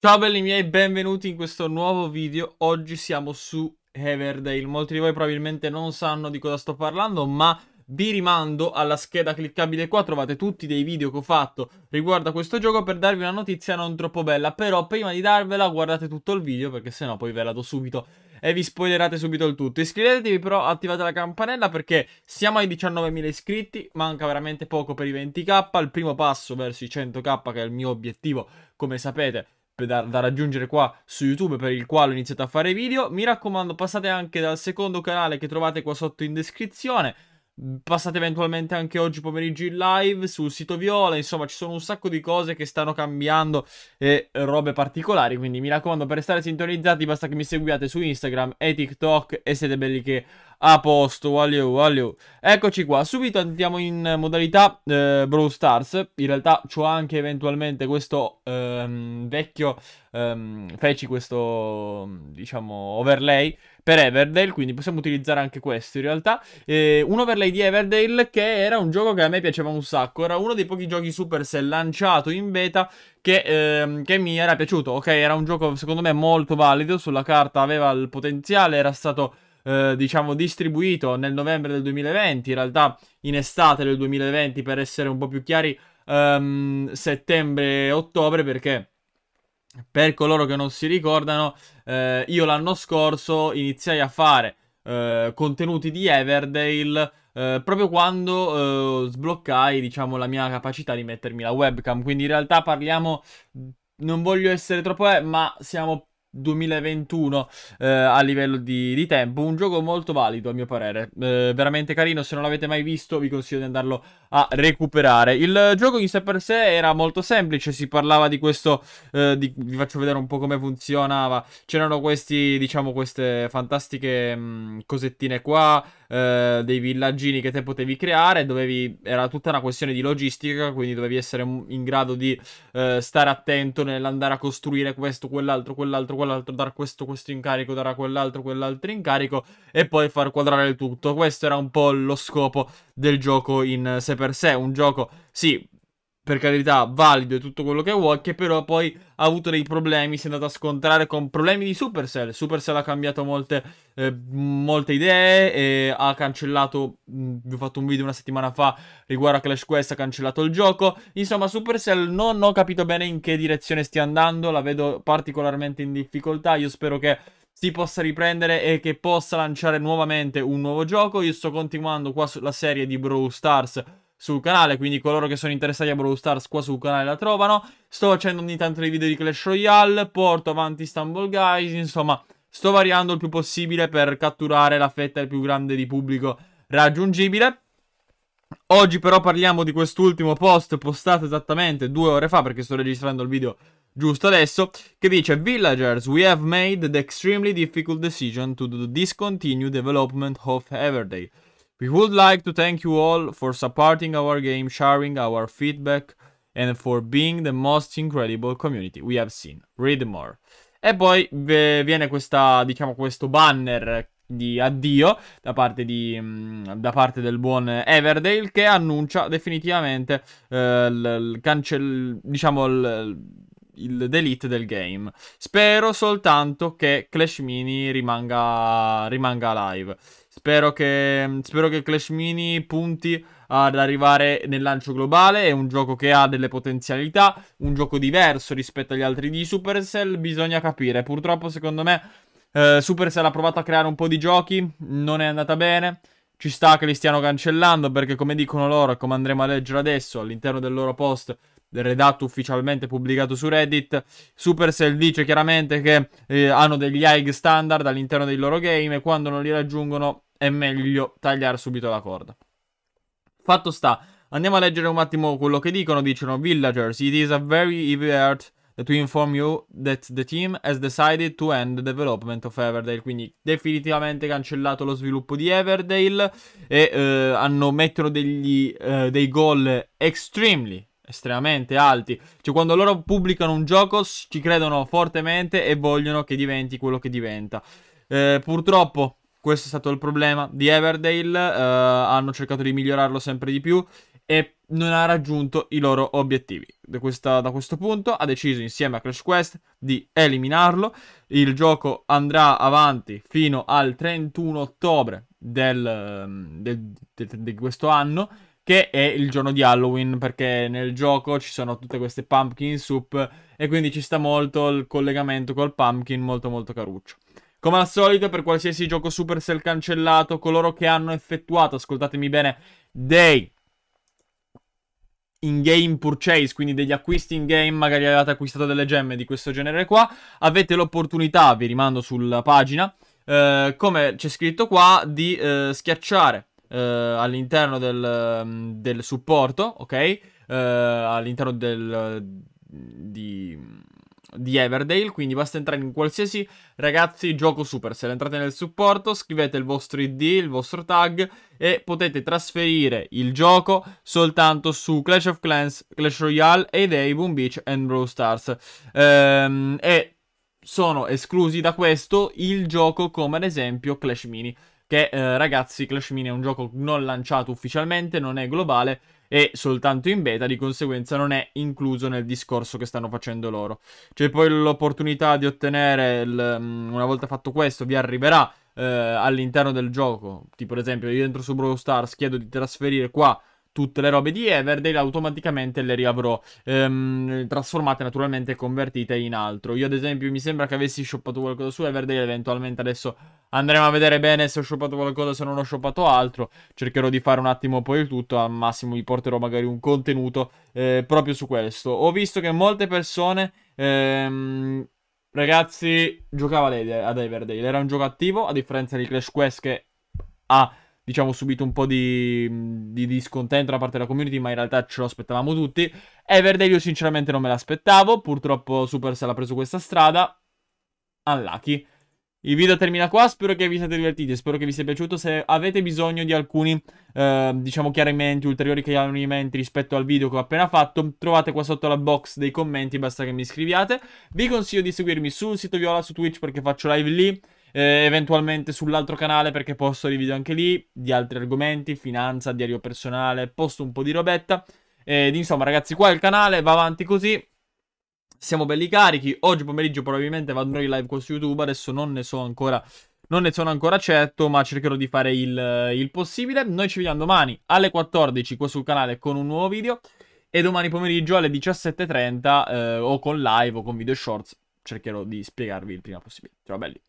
Ciao belli miei, benvenuti in questo nuovo video. Oggi siamo su Everdale. Molti di voi probabilmente non sanno di cosa sto parlando, ma vi rimando alla scheda cliccabile qua, trovate tutti dei video che ho fatto riguardo a questo gioco per darvi una notizia non troppo bella, però prima di darvela guardate tutto il video perché sennò poi ve la do subito e vi spoilerate subito il tutto. Iscrivetevi però, attivate la campanella perché siamo ai 19.000 iscritti, manca veramente poco per i 20k, il primo passo verso i 100k che è il mio obiettivo, come sapete, da, da, raggiungere qua su YouTube per il quale ho iniziato a fare video. Mi raccomando, passate anche dal secondo canale che trovate qua sotto in descrizione. Passate eventualmente anche oggi pomeriggio in live sul sito Viola. Insomma, ci sono un sacco di cose che stanno cambiando e robe particolari. Quindi mi raccomando, per stare sintonizzati, basta che mi seguiate su Instagram e TikTok. E siete belli che a posto, value, value. Eccoci qua, subito andiamo in modalità eh, Brawl Stars. In realtà ho anche eventualmente questo ehm, vecchio... Ehm, feci questo, diciamo, overlay per Everdale, quindi possiamo utilizzare anche questo in realtà. Eh, un overlay di Everdale che era un gioco che a me piaceva un sacco, era uno dei pochi giochi Supercell lanciato in beta che, ehm, che, mi era piaciuto. Ok, era un gioco secondo me molto valido, sulla carta aveva il potenziale, era stato eh, diciamo distribuito nel novembre del 2020, in realtà in estate del 2020 per essere un po' più chiari, ehm, settembre-ottobre perché per coloro che non si ricordano, eh, io l'anno scorso iniziai a fare eh, contenuti di Everdale eh, proprio quando eh, sbloccai, diciamo, la mia capacità di mettermi la webcam. Quindi in realtà parliamo, non voglio essere troppo, eh, ma siamo 2021 eh, a livello di, di, tempo. Un gioco molto valido a mio parere, eh, veramente carino. Se non l'avete mai visto vi consiglio di andarlo a recuperare. Il gioco in sé per sé era molto semplice, si parlava di questo, eh, di, vi faccio vedere un po' come funzionava. C'erano questi, diciamo, queste fantastiche mh, mm, cosettine qua, eh, dei villaggini che te potevi creare, dovevi, era tutta una questione di logistica, quindi dovevi essere in grado di eh, stare attento nell'andare a costruire questo, quell'altro, quell'altro, quell'altro, dar questo, questo incarico, dar a quell'altro, quell'altro incarico e poi far quadrare il tutto. Questo era un po' lo scopo del gioco in sé per sé, un gioco, sì, per carità, valido e tutto quello che vuoi, che però poi ha avuto dei problemi, si è andato a scontrare con problemi di Supercell. Supercell ha cambiato molte, eh, molte idee, ha cancellato, mm, vi ho fatto un video una settimana fa riguardo a Clash Quest, ha cancellato il gioco. Insomma, Supercell non ho capito bene in che direzione stia andando, la vedo particolarmente in difficoltà, io spero che si possa riprendere e che possa lanciare nuovamente un nuovo gioco. Io sto continuando qua sulla serie di Brawl Stars sul canale, quindi coloro che sono interessati a Brawl Stars qua sul canale la trovano. Sto facendo ogni tanto dei video di Clash Royale, porto avanti Istanbul Guys, insomma, sto variando il più possibile per catturare la fetta più grande di pubblico raggiungibile. Oggi però parliamo di quest'ultimo post postato esattamente due ore fa, perché sto registrando il video giusto adesso, che dice Villagers, we have made the extremely difficult decision to discontinue development of Everday. We would like to thank you all for supporting our game, sharing our feedback and for being the most incredible community we have seen. Read more. E poi viene questa, diciamo, questo banner di addio da parte, di, mm, da parte del buon Everdale che annuncia definitivamente eh, il, cancel, diciamo, il, il delete del game. Spero soltanto che Clash Mini rimanga, rimanga live. Spero che, spero che Clash Mini punti ad arrivare nel lancio globale. È un gioco che ha delle potenzialità, un gioco diverso rispetto agli altri di Supercell. Bisogna capire. Purtroppo, secondo me, eh, Supercell ha provato a creare un po' di giochi, non è andata bene. Ci sta che li stiano cancellando perché, come dicono loro e come andremo a leggere adesso all'interno del loro post redatto ufficialmente pubblicato su Reddit, Supercell dice chiaramente che eh, hanno degli high standard all'interno dei loro game e quando non li raggiungono è meglio tagliare subito la corda. Fatto sta, andiamo a leggere un attimo quello che dicono. Dicono Villagers, it is a very heavy heart to inform you that the team has decided to end the development of Everdale. Quindi definitivamente cancellato lo sviluppo di Everdale e eh, hanno, mettono degli, eh, dei goal extremely estremamente alti. Cioè, quando loro pubblicano un gioco, ci credono fortemente e vogliono che diventi quello che diventa. Eh, purtroppo questo è stato il problema di Everdale, eh, hanno cercato di migliorarlo sempre di più e non ha raggiunto i loro obiettivi. Da, questa, da, questo punto ha deciso insieme a Crash Quest di eliminarlo. Il gioco andrà avanti fino al 31 ottobre mm, di questo anno, che è il giorno di Halloween, perché nel gioco ci sono tutte queste pumpkin soup e quindi ci sta molto il collegamento col pumpkin, molto molto caruccio. Come al solito, per qualsiasi gioco Supercell cancellato, coloro che hanno effettuato, ascoltatemi bene, dei in-game purchase, quindi degli acquisti in-game, magari avevate acquistato delle gemme di questo genere qua, avete l'opportunità, vi rimando sulla pagina, eh, come c'è scritto qua, di eh, schiacciare eh, all'interno del, mm, del, supporto, ok? Eh, all'interno del... di di Everdale, quindi basta entrare in qualsiasi ragazzi gioco Supercell, entrate nel supporto, scrivete il vostro ID, il vostro tag e potete trasferire il gioco soltanto su Clash of Clans, Clash Royale, A-Day, Boom Beach e Brawl Stars. Ehm, e sono esclusi da questo il gioco come ad esempio Clash Mini che eh, ragazzi Clash Mini è un gioco non lanciato ufficialmente, non è globale e soltanto in beta, di conseguenza non è incluso nel discorso che stanno facendo loro. C'è poi l'opportunità di ottenere, il, mm, una volta fatto questo, vi arriverà eh, all'interno del gioco, tipo ad esempio io entro su Brawl Stars, chiedo di trasferire qua tutte le robe di Everdale, automaticamente le riavrò ehm, trasformate naturalmente convertite in altro. Io ad esempio mi sembra che avessi shoppato qualcosa su Everdale, eventualmente adesso andremo a vedere bene se ho shoppato qualcosa, se non ho shoppato altro. Cercherò di fare un attimo poi il tutto, al massimo vi porterò magari un contenuto eh, proprio su questo. Ho visto che molte persone... Ehm, ragazzi, giocava ad Everdale, era un gioco attivo, a differenza di Clash Quest che ha diciamo, subito un po' di, di discontento da parte della community, ma in realtà ce lo aspettavamo tutti. Everdale io sinceramente non me l'aspettavo, purtroppo Supercell ha preso questa strada. Unlucky. Il video termina qua, spero che vi siate divertiti, spero che vi sia piaciuto, se avete bisogno di alcuni, eh, diciamo, chiarimenti, ulteriori chiarimenti rispetto al video che ho appena fatto, trovate qua sotto la box dei commenti, basta che mi scriviate. Vi consiglio di seguirmi sul sito Viola, su Twitch perché faccio live lì, eh, eventualmente sull'altro canale perché posto dei video anche lì, di altri argomenti, finanza, diario personale, posto un po' di robetta. Ed insomma ragazzi qua il canale va avanti così, siamo belli carichi, oggi pomeriggio probabilmente vado in live qua su YouTube, adesso non ne so ancora... Non ne sono ancora certo, ma cercherò di fare il, il possibile. Noi ci vediamo domani alle 14 qua sul canale con un nuovo video e domani pomeriggio alle 17.30 eh, o con live o con video shorts cercherò di spiegarvi il prima possibile. Ciao belli.